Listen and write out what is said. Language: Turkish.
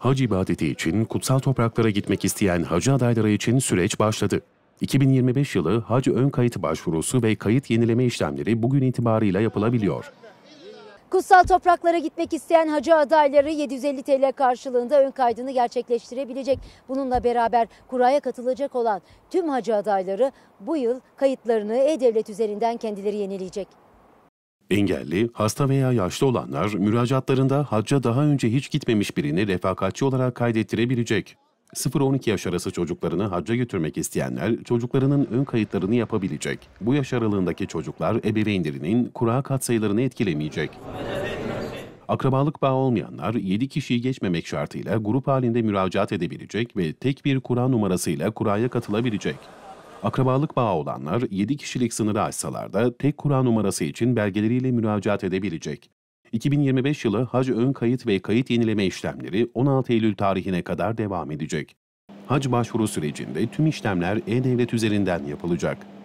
hac ibadeti için kutsal topraklara gitmek isteyen hacı adayları için süreç başladı. 2025 yılı hac ön kayıt başvurusu ve kayıt yenileme işlemleri bugün itibarıyla yapılabiliyor. Kutsal topraklara gitmek isteyen hacı adayları 750 TL karşılığında ön kaydını gerçekleştirebilecek. Bununla beraber kuraya katılacak olan tüm hacı adayları bu yıl kayıtlarını e-devlet üzerinden kendileri yenileyecek. Engelli, hasta veya yaşlı olanlar müracaatlarında hacca daha önce hiç gitmemiş birini refakatçi olarak kaydettirebilecek. 0-12 yaş arası çocuklarını hacca götürmek isteyenler çocuklarının ön kayıtlarını yapabilecek. Bu yaş aralığındaki çocuklar ebeveynlerinin kura katsayılarını etkilemeyecek. Akrabalık bağı olmayanlar 7 kişiyi geçmemek şartıyla grup halinde müracaat edebilecek ve tek bir kura numarasıyla kuraya katılabilecek. Akrabalık bağı olanlar 7 kişilik sınırı aşsalar da tek kura numarası için belgeleriyle müracaat edebilecek. 2025 yılı hac ön kayıt ve kayıt yenileme işlemleri 16 Eylül tarihine kadar devam edecek. Hac başvuru sürecinde tüm işlemler e-devlet üzerinden yapılacak.